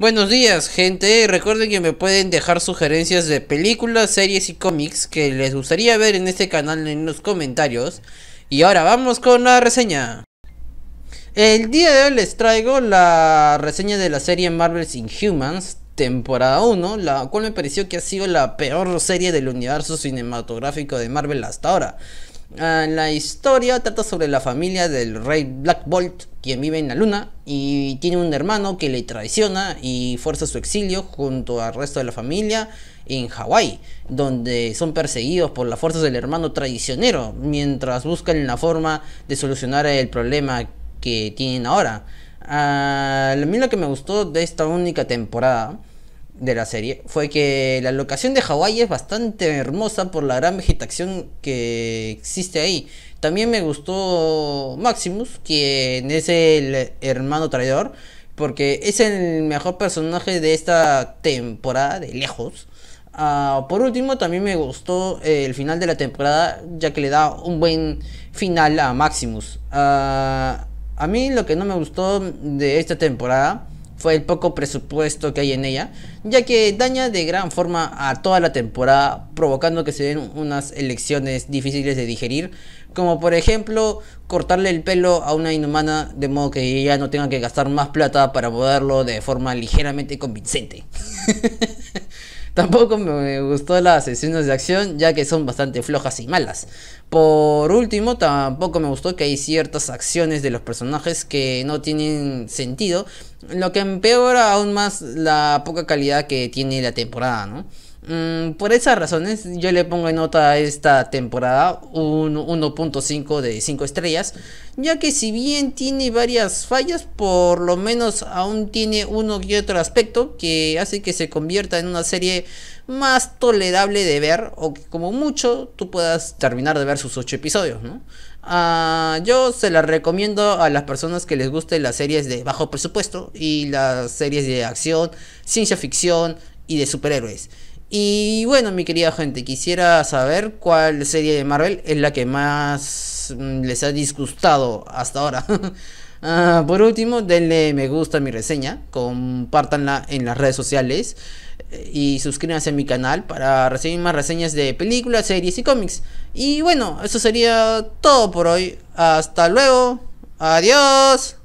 Buenos días, gente. Recuerden que me pueden dejar sugerencias de películas, series y cómics que les gustaría ver en este canal en los comentarios. Y ahora vamos con la reseña. El día de hoy les traigo la reseña de la serie Marvel's Inhumans, temporada 1, la cual me pareció que ha sido la peor serie del universo cinematográfico de Marvel hasta ahora. Ah, la historia trata sobre la familia del rey Black Bolt, quien vive en la luna y tiene un hermano que le traiciona y fuerza su exilio junto al resto de la familia en Hawái, donde son perseguidos por las fuerzas del hermano traicionero mientras buscan la forma de solucionar el problema que tienen ahora. Ah, a mí lo que me gustó de esta única temporada de la serie fue que la locación de Hawái es bastante hermosa por la gran vegetación que existe ahí. También me gustó Maximus, quien es el hermano traidor, porque es el mejor personaje de esta temporada, de lejos. Ah, por último, también me gustó eh, el final de la temporada, ya que le da un buen final a Maximus. Ah, a mí lo que no me gustó de esta temporada fue el poco presupuesto que hay en ella, ya que daña de gran forma a toda la temporada, provocando que se den unas elecciones difíciles de digerir, como por ejemplo cortarle el pelo a una inhumana de modo que ella no tenga que gastar más plata para poderlo de forma ligeramente convincente. Tampoco me gustó las escenas de acción, ya que son bastante flojas y malas. Por último, tampoco me gustó que hay ciertas acciones de los personajes que no tienen sentido, lo que empeora aún más la poca calidad que tiene la temporada, ¿no? Mm, por esas razones, yo le pongo en nota a esta temporada un 1.5 de 5 estrellas, ya que si bien tiene varias fallas, por lo menos aún tiene uno y otro aspecto que hace que se convierta en una serie más tolerable de ver, o que como mucho tú puedas terminar de ver sus 8 episodios, ah, yo se la recomiendo a las personas que les gusten las series de bajo presupuesto y las series de acción, ciencia ficción y de superhéroes. Y bueno, mi querida gente, quisiera saber cuál serie de Marvel es la que más mm, les ha disgustado hasta ahora. Ah, por último, denle me gusta a mi reseña, compártanla en las redes sociales eh, y suscríbanse a mi canal para recibir más reseñas de películas, series y cómics. Y bueno, eso sería todo por hoy. Hasta luego. Adiós.